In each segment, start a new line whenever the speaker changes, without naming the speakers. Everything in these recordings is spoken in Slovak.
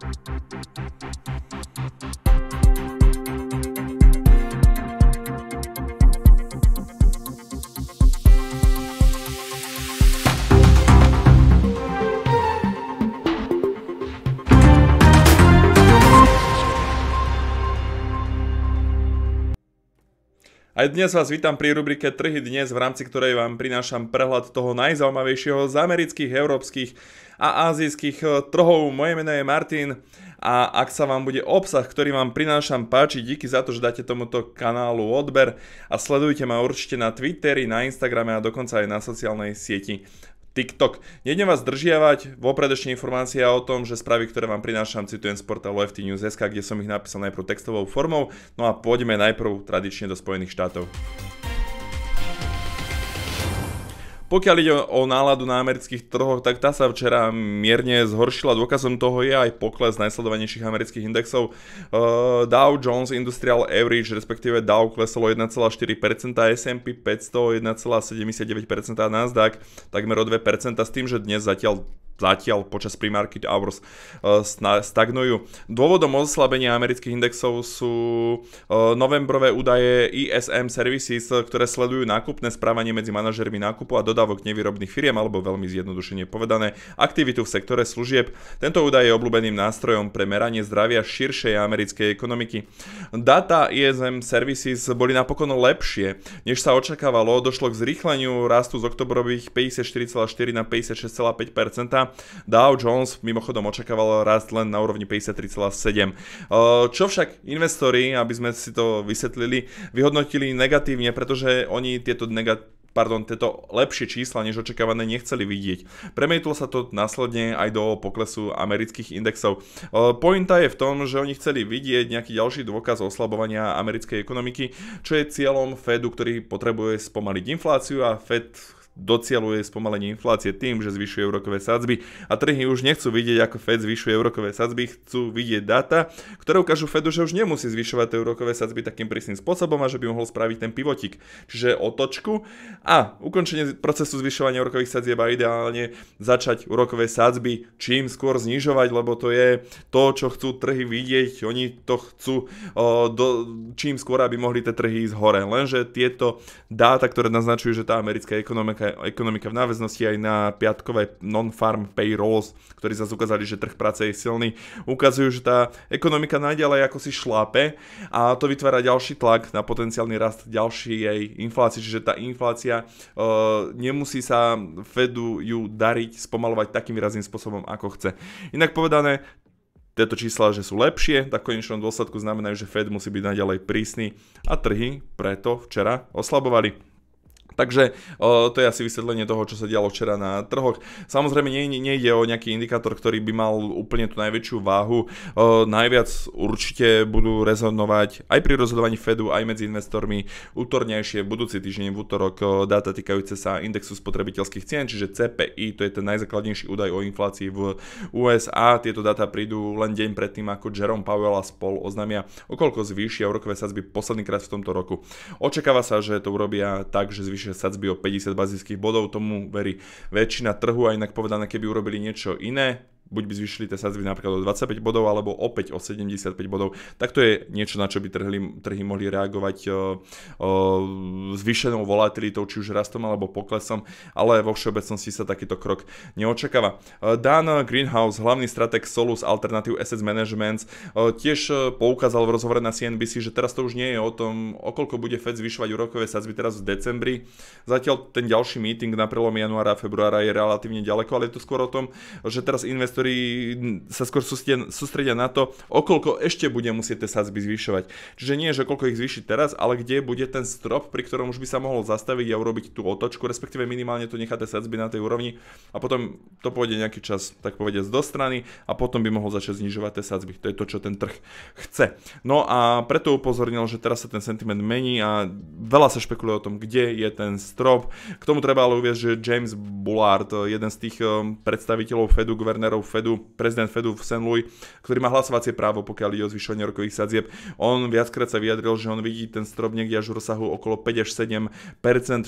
Thank you. Aj dnes vás vítam pri rubrike Trhy dnes, v rámci ktorej vám prinášam prehľad toho najzaujímavejšieho z amerických, európskych a azijských eh, trhov. Moje meno je Martin a ak sa vám bude obsah, ktorý vám prinášam páči, díky za to, že dáte tomuto kanálu odber a sledujte ma určite na Twitteri, na Instagrame a dokonca aj na sociálnej sieti TikTok. Nejdem vás držiavať, vopred ešte informácia o tom, že správy, ktoré vám prinášam, citujem z portálu FT kde som ich napísal najprv textovou formou, no a poďme najprv tradične do Spojených štátov. Pokiaľ ide o náladu na amerických trhoch, tak tá sa včera mierne zhoršila. Dôkazom toho je aj pokles najsledovanejších amerických indexov. Eh, Dow Jones Industrial Average, respektíve Dow kleslo 1,4%, S&P 500 1,79% Nasdaq takmer o 2% s tým, že dnes zatiaľ zatiaľ počas pre-market hours e, stagnujú. Dôvodom oslabenia amerických indexov sú e, novembrové údaje ISM e Services, ktoré sledujú nákupné správanie medzi manažermi nákupu a dodávok nevýrobných firiem, alebo veľmi zjednodušene povedané, aktivitu v sektore služieb. Tento údaj je obľúbeným nástrojom pre meranie zdravia širšej americkej ekonomiky. Data ISM Services boli napokon lepšie, než sa očakávalo, došlo k zrýchleniu rastu z oktobrových 54,4 na 56,5 včera. Dow Jones mimochodom očakával rast len na úrovni 53,7. Čo však investori, aby sme si to vysvetlili, vyhodnotili negatívne, pretože oni tieto negatívne pardon, tieto lepšie čísla než očakávané nechceli vidieť. Premietlo sa to následne aj do poklesu amerických indexov. Pointa je v tom, že oni chceli vidieť nejaký ďalší dôkaz oslabovania americkej ekonomiky, čo je cieľom Fedu, ktorý potrebuje spomaliť infláciu a Fed docieluje spomalenie inflácie tým, že zvyšuje úrokové sadzby a trhy už nechcú vidieť, ako Fed zvyšuje úrokové sadzby, chcú vidieť data. ktoré ukážu Fedu, že už nemusí zvyšovať tie úrokové sadzby takým prísnym spôsobom a že by mohol spraviť ten pivotik, čiže otočku a ukončenie procesu zvyšovania úrokových sadzieb a ideálne začať úrokové sadzby čím skôr znižovať, lebo to je to, čo chcú trhy vidieť, oni to chcú o, do, čím skôr, aby mohli tie trhy ísť hore. Lenže tieto dáta, ktoré naznačujú, že tá americká ekonomika ekonomika v náväznosti aj na piatkové non-farm payrolls, ktorí zase ukázali, že trh práce je silný, ukazujú, že tá ekonomika naďalej ako si šlápe a to vytvára ďalší tlak na potenciálny rast ďalšej jej inflácie, čiže tá inflácia e, nemusí sa Fedu ju dariť, spomalovať takým výrazným spôsobom, ako chce. Inak povedané, tieto čísla, že sú lepšie, tak v konečnom dôsledku znamenajú, že Fed musí byť naďalej prísny a trhy preto včera oslabovali. Takže to je asi vysvetlenie toho, čo sa dialo včera na trhoch. Samozrejme, nejde o nejaký indikátor, ktorý by mal úplne tú najväčšiu váhu. Najviac určite budú rezonovať aj pri rozhodovaní Fedu, aj medzi investormi útornejšie, budúci týždeň v útorok dáta týkajúce sa indexu spotrebiteľských cien, čiže CPI, to je ten najzákladnejší údaj o inflácii v USA. Tieto dáta prídu len deň predtým, ako Jerome Powell a spol oznámia, okolko zvýšia úrokové sadzby poslednýkrát v tomto roku. Očakáva sa, že to urobia tak, že zvýšia zvýšia sadzby o 50 bazických bodov, tomu verí väčšina trhu a inak povedané, keby urobili niečo iné, buď by zvyšili tie sazby napríklad o 25 bodov, alebo opäť o 75 bodov, tak to je niečo, na čo by trhli, trhy mohli reagovať o, e, o, e, zvýšenou volatilitou, či už rastom alebo poklesom, ale vo všeobecnosti sa takýto krok neočakáva. E, Dan Greenhouse, hlavný strateg Solus Alternative Assets Management, tiež poukázal v rozhovore na CNBC, že teraz to už nie je o tom, okoľko bude Fed zvyšovať úrokové sazby teraz v decembri. Zatiaľ ten ďalší meeting na prelom januára a februára je relatívne ďaleko, ale je to skôr o tom, že teraz investori ktorí sa skôr sústredia, sústredia na to, okolko ešte bude musieť tie sadzby zvyšovať. Čiže nie, že koľko ich zvyšiť teraz, ale kde bude ten strop, pri ktorom už by sa mohol zastaviť a urobiť tú otočku, respektíve minimálne to nechá tie sadzby na tej úrovni a potom to pôjde nejaký čas, tak povediať, do strany a potom by mohol začať znižovať tie sadzby. To je to, čo ten trh chce. No a preto upozornil, že teraz sa ten sentiment mení a veľa sa špekuluje o tom, kde je ten strop. K tomu treba ale uvieť, že James Bullard, jeden z tých eh, predstaviteľov Fedu, guvernérov Fedu, prezident Fedu v St. Louis, ktorý má hlasovacie právo, pokiaľ ide o zvyšovanie rokových sadzieb. On viackrát sa vyjadril, že on vidí ten strop niekde až v rozsahu okolo 5 až 7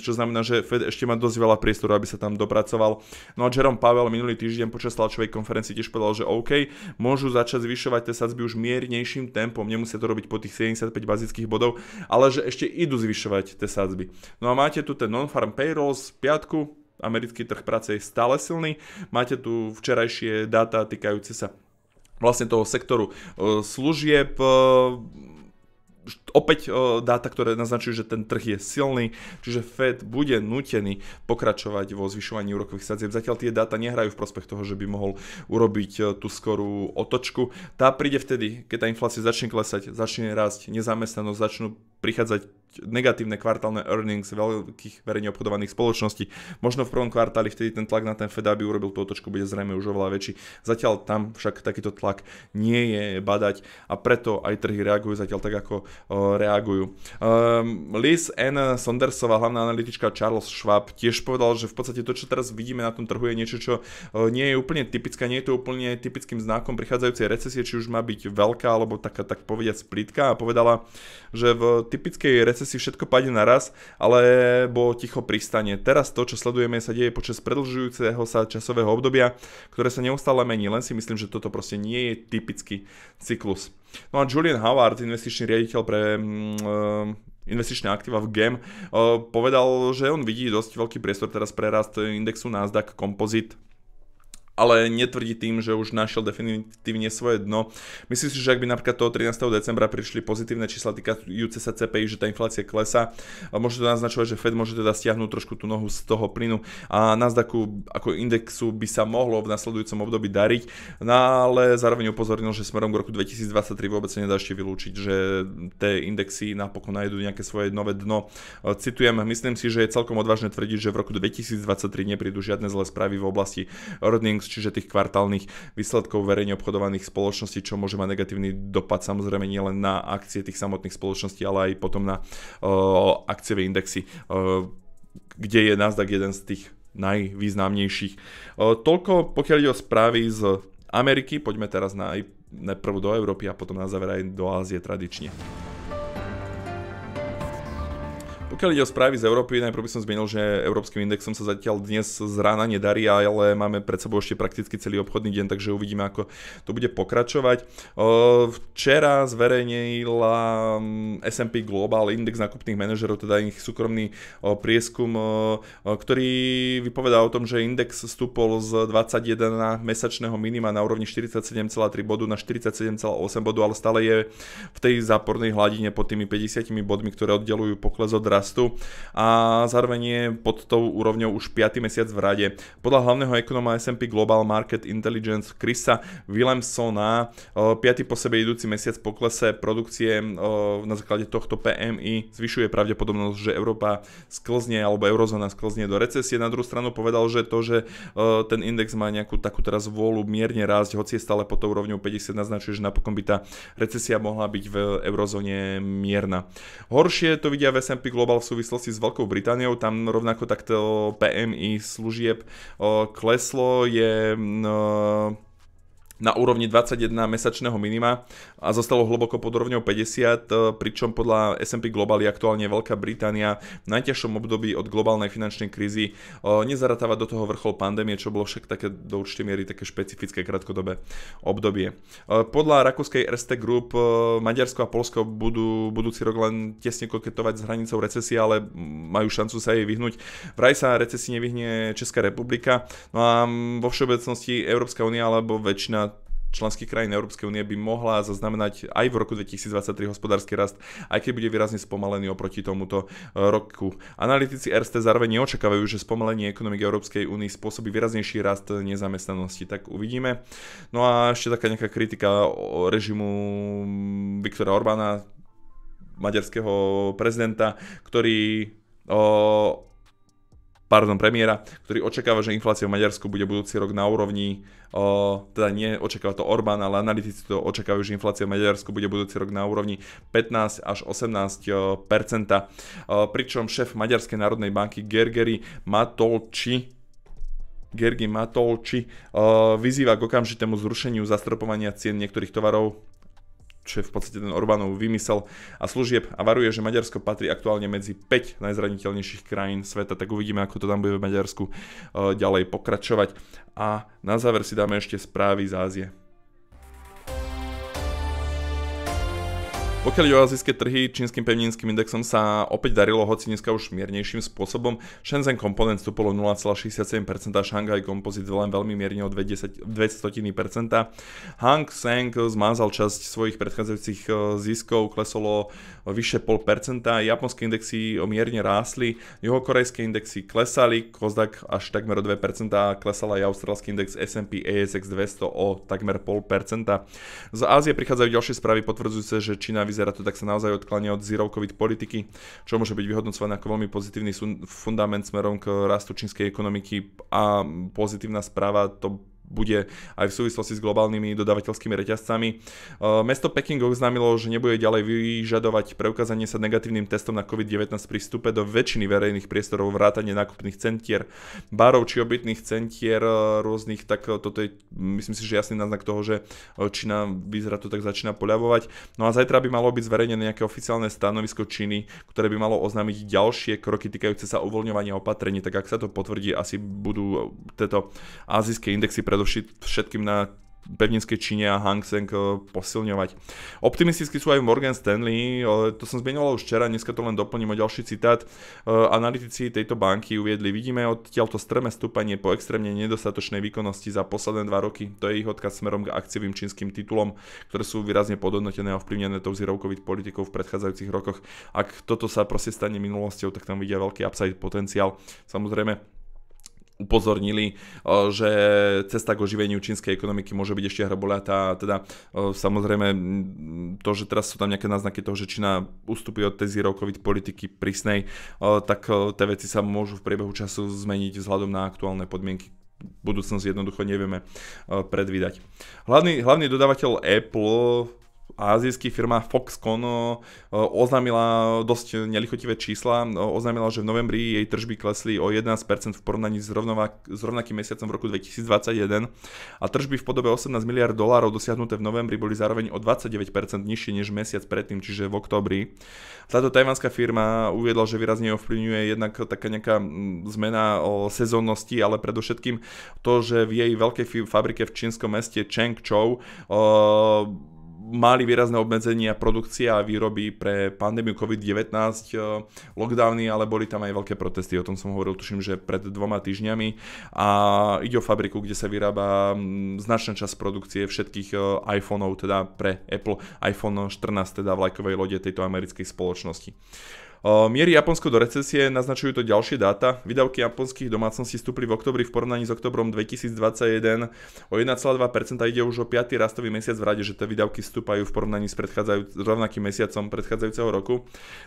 čo znamená, že Fed ešte má dosť veľa priestoru, aby sa tam dopracoval. No a Jerome Powell minulý týždeň počas tlačovej konferencii tiež povedal, že OK, môžu začať zvyšovať tie sadzby už miernejším tempom, nemusia to robiť po tých 75 bazických bodov, ale že ešte idú zvyšovať tie sadzby. No a máte tu ten non-farm payrolls z piatku, americký trh práce je stále silný. Máte tu včerajšie dáta týkajúce sa vlastne toho sektoru e, služieb, e, opäť e, dáta, ktoré naznačujú, že ten trh je silný, čiže Fed bude nutený pokračovať vo zvyšovaní úrokových sadzieb. Zatiaľ tie dáta nehrajú v prospech toho, že by mohol urobiť tú skorú otočku. Tá príde vtedy, keď tá inflácia začne klesať, začne rásť, nezamestnanosť, začnú prichádzať negatívne kvartálne earnings veľkých verejne obchodovaných spoločností. Možno v prvom kvartáli vtedy ten tlak na ten Fed, aby urobil tú otočku, bude zrejme už oveľa väčší. Zatiaľ tam však takýto tlak nie je badať a preto aj trhy reagujú zatiaľ tak, ako e, reagujú. Um, Liz N. Sondersová, hlavná analytička Charles Schwab, tiež povedal, že v podstate to, čo teraz vidíme na tom trhu, je niečo, čo e, nie je úplne typické, nie je to úplne typickým znakom prichádzajúcej recesie, či už má byť veľká alebo taká, tak povediať, splitka a povedala, že v typickej recesie si všetko padne naraz, alebo ticho pristane. Teraz to, čo sledujeme, sa deje počas predlžujúceho sa časového obdobia, ktoré sa neustále mení. Len si myslím, že toto proste nie je typický cyklus. No a Julian Howard, investičný riaditeľ pre... Um, investičné aktíva v GEM, eh, povedal, že on vidí dosť veľký priestor teraz pre rast indexu Nasdaq Composite ale netvrdí tým, že už našiel definitívne svoje dno. Myslím si, že ak by napríklad toho 13. decembra prišli pozitívne čísla týkajúce sa CPI, že tá inflácia klesa, môže to naznačovať, že Fed môže teda stiahnuť trošku tú nohu z toho plynu a Nasdaqu ako indexu by sa mohlo v nasledujúcom období dariť, no ale zároveň upozornil, že smerom k roku 2023 vôbec sa nedá ešte vylúčiť, že tie indexy napokon nájdú nejaké svoje nové dno. Citujem, myslím si, že je celkom odvážne tvrdiť, že v roku 2023 neprídu žiadne zlé správy v oblasti earnings index, čiže tých kvartálnych výsledkov verejne obchodovaných spoločností, čo môže mať negatívny dopad samozrejme nielen na akcie tých samotných spoločností, ale aj potom na uh, akciové indexy, uh, kde je Nasdaq jeden z tých najvýznamnejších. Uh, toľko pokiaľ ide o správy z Ameriky, poďme teraz na, najprv do Európy a potom na záver aj do Ázie tradične. Pokiaľ ide o správy z Európy, najprv by som zmenil, že európskym indexom sa zatiaľ dnes z rána nedarí, ale máme pred sebou ešte prakticky celý obchodný deň, takže uvidíme, ako to bude pokračovať. Včera zverejnila S&P Global Index nákupných manažerov, teda ich súkromný prieskum, ktorý vypovedá o tom, že index stúpol z 21 mesačného minima na úrovni 47,3 bodu na 47,8 bodu, ale stále je v tej zápornej hladine pod tými 50 bodmi, ktoré oddelujú pokles od rastu a zároveň je pod tou úrovňou už 5. mesiac v rade. Podľa hlavného ekonóma S&P Global Market Intelligence Chrisa Willemsona 5. po sebe idúci mesiac poklese produkcie na základe tohto PMI zvyšuje pravdepodobnosť, že Európa sklzne alebo eurozóna sklzne do recesie. Na druhú stranu povedal, že to, že ten index má nejakú takú teraz vôľu mierne rásť, hoci je stále pod úrovňou 50, naznačuje, že napokon by tá recesia mohla byť v eurozóne mierna. Horšie to vidia v S&P Global Global v súvislosti s Veľkou Britániou, tam rovnako takto PMI služieb kleslo, je na úrovni 21 mesačného minima a zostalo hlboko pod rovňou 50, e, pričom podľa S&P Global je aktuálne Veľká Británia v najťažšom období od globálnej finančnej krízy. E, nezaratáva do toho vrchol pandémie, čo bolo však také do určitej miery také špecifické krátkodobé obdobie. E, podľa rakúskej RST Group Maďarsko a Polsko budú budúci rok len tesne koketovať s hranicou recesie, ale majú šancu sa jej vyhnúť. Vraj sa recesii nevyhne Česká republika, no a vo všeobecnosti Európska únia alebo väčšina členských krajín Európskej únie by mohla zaznamenať aj v roku 2023 hospodársky rast, aj keď bude výrazne spomalený oproti tomuto e, roku. Analytici RST zároveň neočakávajú, že spomalenie ekonomiky Európskej únie spôsobí výraznejší rast nezamestnanosti. Tak uvidíme. No a ešte taká nejaká kritika o režimu Viktora Orbána, maďarského prezidenta, ktorý o, pardon, premiéra, ktorý očakáva, že inflácia v Maďarsku bude budúci rok na úrovni, o, teda nie očakáva to Orbán, ale analytici to očakávajú, že inflácia v Maďarsku bude budúci rok na úrovni 15 až 18 o, percenta. O, pričom šéf Maďarskej národnej banky Gergeri Matolči Gergi Matolči uh, vyzýva k okamžitému zrušeniu zastropovania cien niektorých tovarov čo je v podstate ten Orbánov vymysel a služieb a varuje, že Maďarsko patrí aktuálne medzi 5 najzraniteľnejších krajín sveta, tak uvidíme, ako to tam bude v Maďarsku eh, ďalej pokračovať. A na záver si dáme ešte správy z Ázie. Pokiaľ o azijské trhy, čínskym pevninským indexom sa opäť darilo, hoci dneska už miernejším spôsobom. Shenzhen Component stúpol 0,67%, Shanghai Composite len veľmi mierne o 0,2%. Hang Seng zmázal časť svojich predchádzajúcich e, ziskov, klesolo vyše 0,5%, japonské indexy mierne rásli, juhokorejské indexy klesali, Kozdak až takmer o 2%, klesal aj australský index S&P ASX 200 o takmer 0,5%. Z Ázie prichádzajú ďalšie správy potvrdzujúce, že Čína vyzerá vyzerá to, tak sa naozaj odklania od zero covid politiky, čo môže byť vyhodnocované ako veľmi pozitívny fundament smerom k rastu čínskej ekonomiky a pozitívna správa to bude aj v súvislosti s globálnymi dodávateľskými reťazcami. E, mesto Peking oznámilo, že nebude ďalej vyžadovať preukázanie sa negatívnym testom na COVID-19 pri vstupe do väčšiny verejných priestorov vrátane nákupných centier, barov či obytných centier e, rôznych, tak e, toto je myslím si, že jasný náznak toho, že Čína vyzerá to tak začína poľavovať. No a zajtra by malo byť zverejnené nejaké oficiálne stanovisko Číny, ktoré by malo oznámiť ďalšie kroky týkajúce sa uvoľňovania opatrení, tak ak sa to potvrdí, asi budú tieto azijské indexy pre predovšetkým na pevninskej Číne a Hang Seng eh, posilňovať. Optimisticky sú aj Morgan Stanley, to som zmenoval už včera, dneska to len doplním o ďalší citát. Eh, analytici tejto banky uviedli, vidíme odtiaľto strmé stúpanie po extrémne nedostatočnej výkonnosti za posledné dva roky. To je ich odkaz smerom k akciovým čínskym titulom, ktoré sú výrazne podhodnotené a ovplyvnené tou zirovkových politikou v predchádzajúcich rokoch. Ak toto sa proste stane minulosťou, tak tam vidia veľký upside potenciál. Samozrejme, upozornili, e, že cesta k oživeniu čínskej ekonomiky môže byť ešte hraboliatá. Teda e, samozrejme to, že teraz sú tam nejaké náznaky toho, že Čína ustúpi od tej zero politiky prísnej, e, tak tie veci sa môžu v priebehu času zmeniť vzhľadom na aktuálne podmienky, budúcnosť jednoducho nevieme predvídať. Hlavný, hlavný dodávateľ Apple azijských firma Foxconn oznámila dosť nelichotivé čísla. Oznámila, že v novembri jej tržby klesli o 11% v porovnaní s, rovnovak- s rovnakým mesiacom v roku 2021 a tržby v podobe 18 miliard dolárov dosiahnuté v novembri boli zároveň o 29% nižšie než mesiac predtým, čiže v oktobri. Táto tajvanská firma uviedla, že výrazne ovplyvňuje jednak taká nejaká zmena o sezónnosti, ale predovšetkým to, že v jej veľkej fabrike v čínskom meste Changchou mali výrazné obmedzenia produkcia a výroby pre pandémiu COVID-19, eh, lockdowny, ale boli tam aj veľké protesty. O tom som hovoril, tuším, že pred dvoma týždňami. A ide o fabriku, kde sa vyrába mm, značná časť produkcie všetkých eh, iPhoneov, teda pre Apple iPhone 14, teda vlajkovej lode tejto americkej spoločnosti. Miery Japonsko do recesie naznačujú to ďalšie dáta. Výdavky japonských domácností stúpli v oktobri v porovnaní s oktobrom 2021 o 1,2%. Ide už o 5. rastový mesiac v rade, že tie výdavky stúpajú v porovnaní s predchádzajú, rovnakým mesiacom predchádzajúceho roku.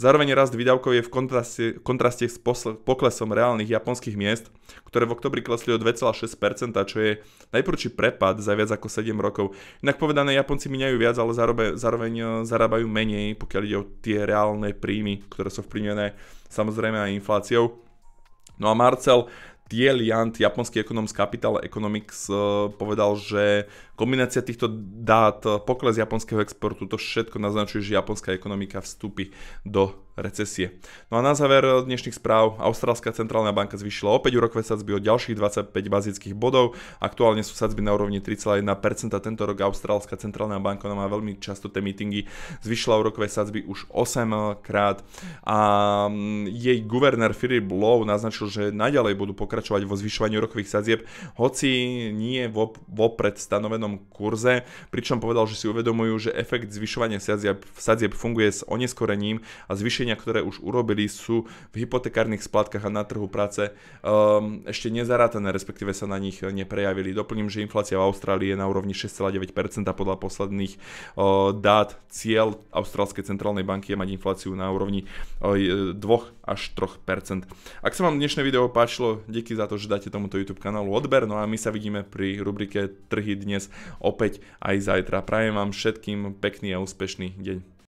Zároveň rast výdavkov je v kontraste, kontraste s posl- poklesom reálnych japonských miest, ktoré v oktobri klesli o 2,6%, čo je najprvší prepad za viac ako 7 rokov. Inak povedané, Japonci miňajú viac, ale zároveň, zároveň zarábajú menej, pokiaľ ide o tie reálne príjmy, ktoré ktoré sú vplyvnené samozrejme aj infláciou. No a Marcel Tieliant, japonský ekonom z Capital Economics, eh, povedal, že Kombinácia týchto dát, pokles japonského exportu, to všetko naznačuje, že japonská ekonomika vstúpi do recesie. No a na záver dnešných správ, Austrálska centrálna banka zvýšila opäť úrokové sadzby o ďalších 25 bazických bodov. Aktuálne sú sadzby na úrovni 3,1%. Tento rok Austrálska centrálna banka má veľmi často tie meetingy. Zvyšila úrokové sadzby už 8 krát a mm, jej guvernér Philip Lowe naznačil, že naďalej budú pokračovať vo zvyšovaní úrokových sadzieb, hoci nie vopred stanovenom obchodnom kurze, pričom povedal, že si uvedomujú, že efekt zvyšovania sadzieb, sadzieb funguje s oneskorením a zvýšenia, ktoré už urobili, sú v hypotekárnych splátkach a na trhu práce um, ešte nezarátané, respektíve sa na nich neprejavili. Doplním, že inflácia v Austrálii je na úrovni 6,9% podľa posledných uh, dát. Cieľ Austrálskej centrálnej banky je mať infláciu na úrovni uh, 2 až 3%. Ak sa vám dnešné video páčilo, díky za to, že dáte tomuto YouTube kanálu odber, no a my sa vidíme pri rubrike Trhy dnes opäť aj zajtra. Prajem vám všetkým pekný a úspešný deň.